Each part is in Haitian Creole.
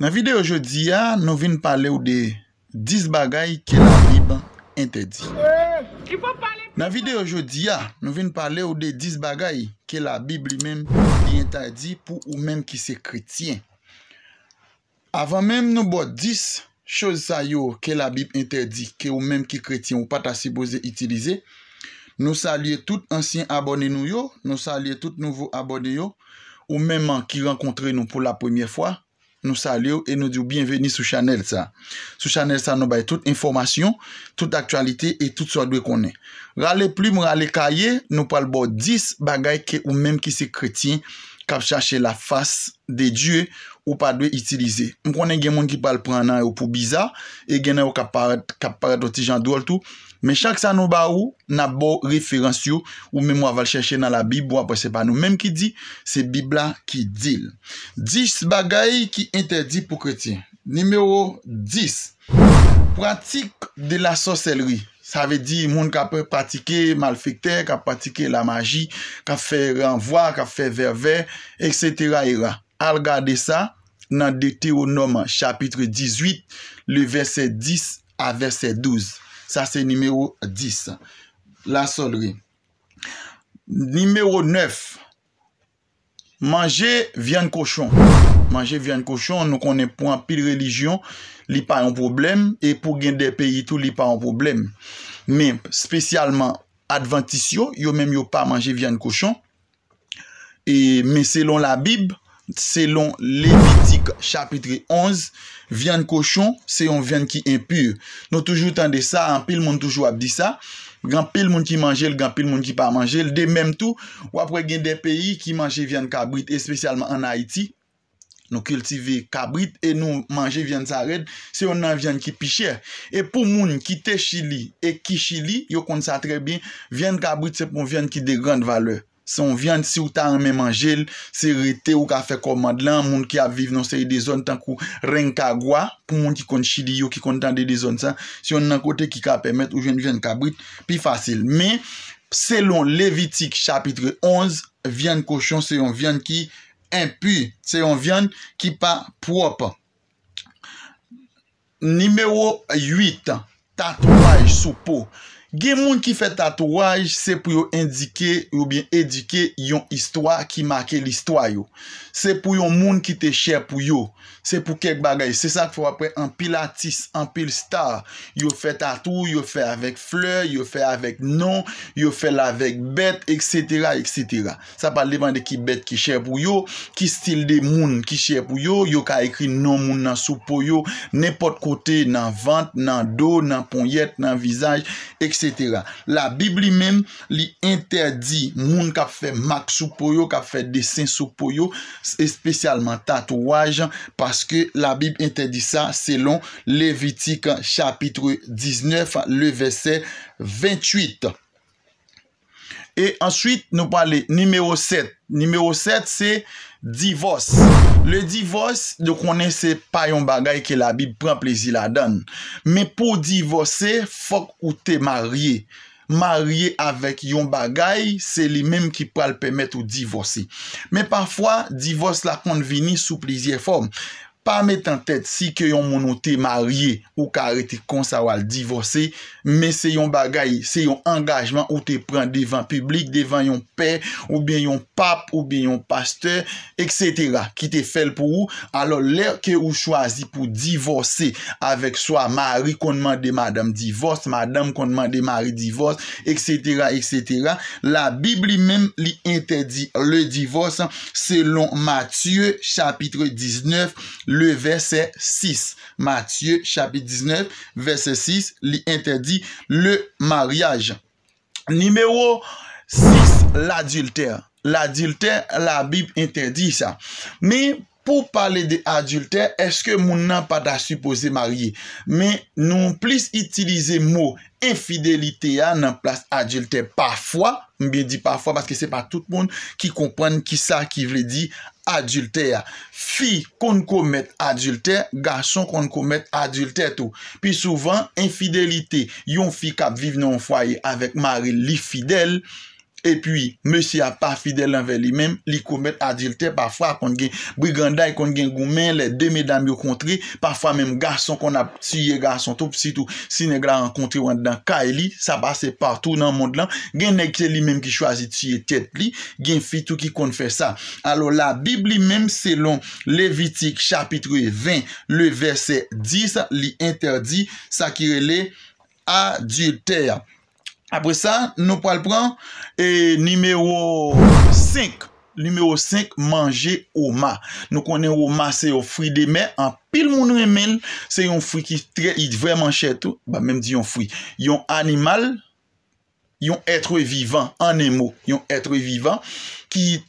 Nan vide yojodi ya, nou vin pale ou de 10 bagay ke la bib interdi. Nan vide yojodi ya, nou vin pale ou de 10 bagay ke la bib li men li interdi pou ou men ki se kretien. Avan men nou bo 10 choz sa yo ke la bib interdi ke ou men ki kretien ou pata se boze itilize. Nou salye tout ansyen abone nou yo, nou salye tout nouvo abone yo, ou menman ki renkontre nou pou la premier fwa. Nou salye ou e nou di ou bienveni sou chanel sa Sou chanel sa nou baye tout informasyon Tout aktualite e tout sou adwe konen Gale plume, gale kaye Nou pal bo 10 bagay ke ou menm ki se kretin Kap chache la fas de Diyo Ou pa dwe itilize M konen gen moun ki pal pran nan yo pou biza E gen nan yo kap paret oti jan drol tou Men chak sa nou ba ou Na bo referans yo Ou men mou aval cheshe nan la bib ou apos se pa nou Menm ki di se bib la ki dil Dis bagay ki interdi pou kretien Numero 10 Pratik de la soselri Sa ve di moun ka pe pratike Malfekte, ka pratike la maji Ka fe renvwa, ka fe verve Etc etc Al gade sa nan de teo noman. Chapitre 18, le verse 10 a verse 12. Sa se nimeyo 10. La sol re. Nimeyo 9. Mange vyan koshon. Mange vyan koshon nou konen pou an pil religion. Li pa yon problem. E pou gen de peyi tou li pa yon problem. Men spesyalman adventisyon. Yo men yo pa manje vyan koshon. Men selon la bibb. Selon Levitik chapitre 11, vyan kochon se yon vyan ki impur. Nou toujou tande sa, an pil moun toujou ap di sa. Gan pil moun ki manjel, gan pil moun ki pa manjel. De menm tou, wapre gen de peyi ki manjel vyan kabrit, espesyalman an Haiti. Nou kultive kabrit, e nou manjel vyan sa red, se yon nan vyan ki piche. E pou moun ki te Chili, e ki Chili, yo kont sa tre bin, vyan kabrit se pou vyan ki de grand valeur. Se yon vyan si ou ta an men manjel, se rete ou ka fe komad lan, moun ki ap viv nan se yon de zon tan kou renkagwa, pou moun ki kon chidi yo ki kon tan de de zon sa, se yon nan kote ki ka ap emet ou jen vyan kabrit, pi fasil. Me, selon Levitik chapitre 11, vyan koshon se yon vyan ki impi, se yon vyan ki pa prop. Nimeyo 8, tatwaj sou po. Ge moun ki fè tatouwaj, se pou yo indike, yo bien edike, yon histwa ki make l'histwa yo. Se pou yon moun ki te chè pou yo, se pou kek bagay, se sa ki fè apre, an pil artist, an pil star, yo fè tatou, yo fè avèk fleur, yo fè avèk non, yo fè la avèk bet, etc, etc. Sa pa levande ki bet ki chè pou yo, ki stil de moun ki chè pou yo, yo ka ekri non moun nan sou pou yo, nepot kote nan vant, nan do, nan ponyet, nan visaj, etc. La Bible même même li interdit moun ka fè mak sou poyo, spécialement tatouage parce que la Bible interdit ça selon Lévitique chapitre 19, le verset 28. Et ensuite nous du numéro 7. numéro 7 c'est... Divos. Le divos, nou konen se pa yon bagay ke la bib pren plizi la dan. Men pou divose, fok ou te marye. Marye avèk yon bagay, se li menm ki pral pemet ou divose. Men parfwa, divos la konvini sou plizi e form. pa met an tèt si ke yon mounon te marye ou kare te konsa wale divorse, me se yon bagay, se yon angajman ou te pren devan publik, devan yon pè, ou bien yon pap, ou bien yon pasteur, etc. ki te fel pou ou, alò lèr ke ou chwazi pou divorse avek swa mari kon mande madame divorse, madame kon mande mari divorse, etc. La Bibli mèm li entedi le divorse, selon Mathieu, chapitre 19, lè. Le verset 6. Matthieu, chapit 19, verset 6. Li interdi le mariage. Numero 6. L'adultère. L'adultère, la Bible interdi ça. Mi... Po pale de adulter, eske moun non nan pa da suppose mariye. Men nou plis itilize mou infidelite ya nan plas adulter. Parfwa, mbyen di parfwa, baske se pa tout moun ki kompren ki sa ki vle di adulter ya. Fi kon komet adulter, gason kon komet adulter tou. Pi souvan, infidelite, yon fi kap vive nan fwaye avek mari li fidel, E pi, mè si a pa fidel anve li mèm, li koumet adilte pa fwa kon gen briganday kon gen goumen, le demè dam yo kontre, pa fwa mèm garson kon ap siye garson tou, si tou sinè gra an kontre wan dan ka e li, sa basè partou nan moun lan, gen nekse li mèm ki chwazi tiye tet li, gen fitou ki kon fè sa. Alo, la Bibli mèm selon Levitik chapitre 20, le verse 10, li interdi sakire le adilte ya. Apre sa, nou pral pran, e, nimeyo 5, nimeyo 5, manje oma. Nou konen oma, se yo fri de mer, an pil moun remen, se yon fri ki tre, yi vreman cheto, ba menm di yon fri. Yon animal, yon etre vivan, anemo, yon etre vivan, ki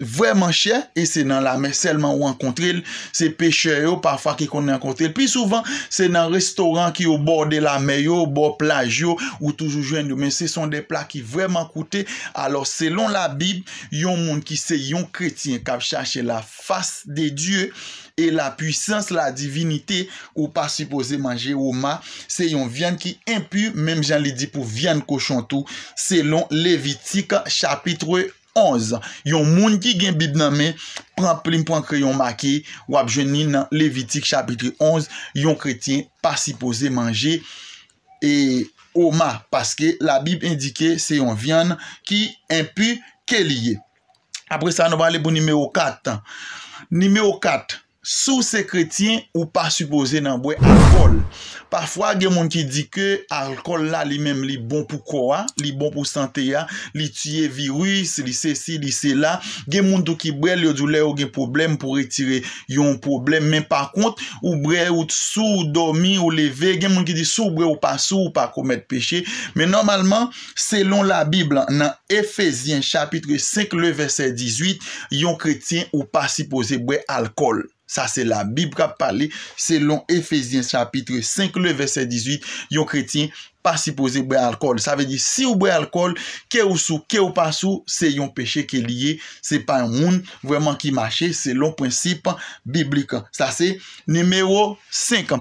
Vreman chè, e se nan la mè, selman ou an kontril, se peche yo, pafwa ki kon an kontril Pi souvan, se nan restoran ki yo bò de la mè yo, bò plaj yo, ou toujou jwen yo Men se son de plak ki vreman koute, alò selon la bib, yon moun ki se yon kretin Kab chache la fas de dieu, e la pwisans, la divinite, ou pa sipose manje ou ma Se yon vyen ki impu, menm jan li di pou vyen kouchon tou, selon Levitika chapitre 8 Yon moun ki gen bid nanme Pren plim pou an kreyon ma ki Wap jen ni nan Levitik chapitri 11 Yon kretien pa sipoze manje E oma Paske la bib indike se yon vyan Ki empu ke liye Apre sa nou wale pou nimeo 4 Nimeo 4 Sou se kretien ou pa sipoze nanmwe A Parfwa gen moun ki di ke alkol la li menm li bon pou kwa, li bon pou sante ya, li tye virus, li se si, li se la Gen moun tou ki brel yo doulè ou gen problem pou retire yon problem Men par kont ou bre ou sou, ou dormi, ou leve, gen moun ki di sou ou bre ou pa sou, ou pa komet peche Men normalman, selon la bibla nan Efesien chapitre 5 le verset 18, yon kretien ou pa si pose bre alkol Sa se la bib kap pale selon Ephesians chapitre 5, le verse 18, yon kretien pa sipoze bre alkol. Sa ve di si ou bre alkol, ke ou sou, ke ou pa sou, se yon peche ke liye, se pa yon moun vweman ki mache, selon prinsip biblike. Sa se nimeyo 5,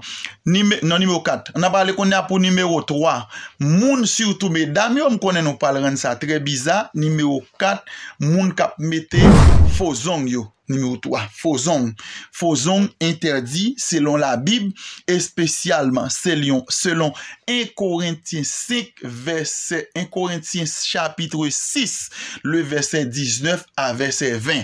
nan nimeyo 4, an ap pale konye apou nimeyo 3, moun si ou toube, dami ou mkone nou pale ren sa, tre biza, nimeyo 4, moun kap mete... Fozong yo, numéro 3, Fozong. Fozong interdit selon la Bible et spécialement selon, selon 1 Corinthiens 5, verset, 1 Corinthiens chapitre 6, le verset 19 à verset 20.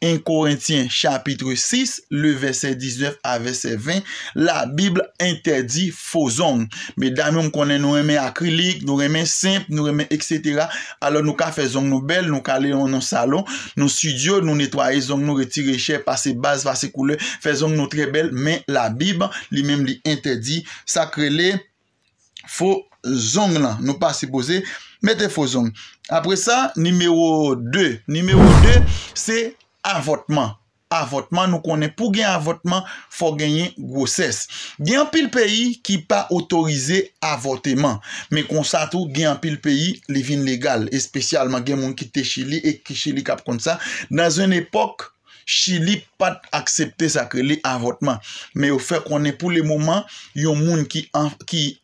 En Korintien, chapitre 6, le verse 19 a verse 20, la Bible interdi fosong. Be dami, m konen nou remen akrilik, nou remen simp, nou remen etc. Alo nou ka fezong nou bel, nou kaleyon nou salon, nou studio, nou netwaye zong, nou retireche, pase base, pase koule, fezong nou trebel, men la Bible, li mem li interdi sakrele fosong lan. Nou pa se pose, mette fosong. Apre sa, nimeyo 2, nimeyo 2, se akrilik. avotman. Avotman nou konen pou gen avotman fò genyen gòses. Gen apil peyi ki pa otorize avotman. Me konsato gen apil peyi li vin legal. Espesyalman gen moun ki te chili e ki chili kap kon sa. Dans un epok Chi li pat aksepte sakre li avotman. Me yo fe konen pou le mouman, yo moun ki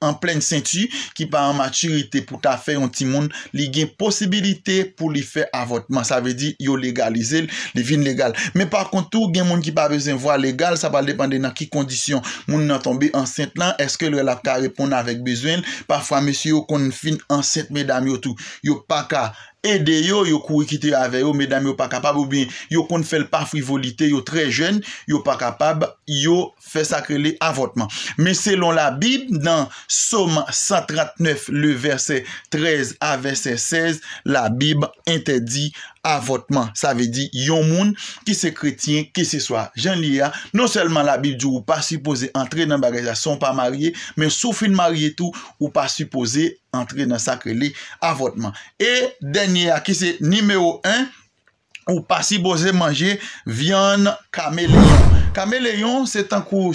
en plen sinti, ki pa an maturite pou ta fe yon ti moun, li gen posibilite pou li fe avotman. Sa ve di yo legalize li vin legal. Me pa kontou, gen moun ki pa bezen vwa legal, sa pa depande nan ki kondisyon. Moun nan tombe ansen plan, eske lè la ka repon avèk bezwen, pa fwa mesye yo konen fin ansen medan yo tou. Yo pa ka... E deyo, yo kou ekite aveyo, medam yo pa kapab, ou bien, yo kon fèl pa frivolite, yo tre jen, yo pa kapab, yo fè sakre li avotman. Men selon la Bib, dan Soma 139, le versè 13 a versè 16, la Bib entè di avotman. avotman, sa ve di yon moun ki se kretien, ki se swa jan liya, non selman la bibjou ou pa sipoze entre nan bagaj la son pa marye men sou fin marye tou ou pa sipoze entre nan sakre li avotman, e deniya ki se nimeyo 1 ou pa sipoze manje vyan kameleon Kamele yon, se tankou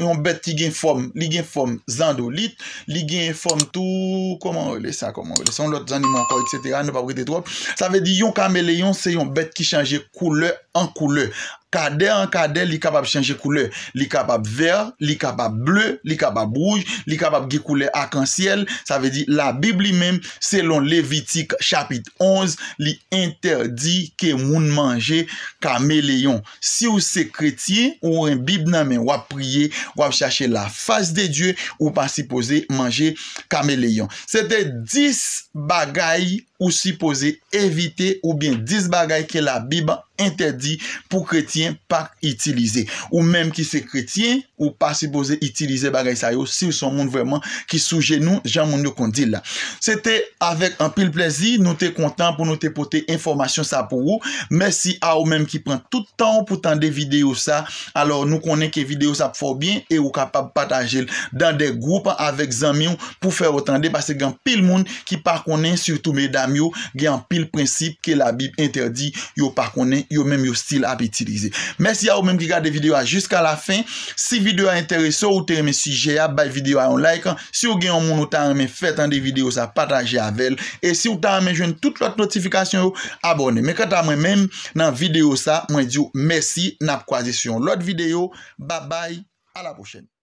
yon bet ki gen fom, li gen fom zando lit, li gen fom tou, koman wè lè sa, koman wè lè sa, yon lot zanimo anko, etc, ne pa brite trop, sa vè di yon kamele yon, se yon bet ki chanje koule, an koule. Kade an kade li kapap chanje koule. Li kapap ver, li kapap ble, li kapap bouj, li kapap ge koule akansiyel. Sa ve di la Bib li menm selon Levitik chapit 11 li interdi ke moun manje kame leyon. Si ou se kretye ou en Bib nan men wap priye, wap chache la fase de Diyo ou pa si pose manje kame leyon. Sete dis bagay an. ou supposer éviter ou bien 10 bagailles que la Bible interdit pour chrétiens pas utiliser. Ou même qui c'est chrétien, ou pa sipose itilize bagay sa yo sir son moun vweman ki souje nou jan moun yo kondi la. Sete avek an pil plezi, nou te kontan pou nou te pote informasyon sa pou ou mersi a ou menm ki pren tout tan pou tan de videyo sa, alor nou konen ke videyo sa pou fò bien, e ou kapap patajel dan de goupan avek zanmyon pou fè otan de, pase gen pil moun ki pa konen, surtout me dam yo gen pil prinsip ke la bib interdi, yo pa konen, yo menm yo stil ap itilize. Mersi a ou menm ki gade videyo a jusquan la fin, sive videyo a interese ou te reme sije ya, bay videyo a yon like, si ou gen yon moun ou tan reme fet an de videyo sa pataje a vel, e si ou tan reme jwen tout lot notifikasyon yo, abone. Me kata mwen men nan videyo sa, mwen diyo mersi nap kwa zisyon lot videyo. Ba bay, a la pochene.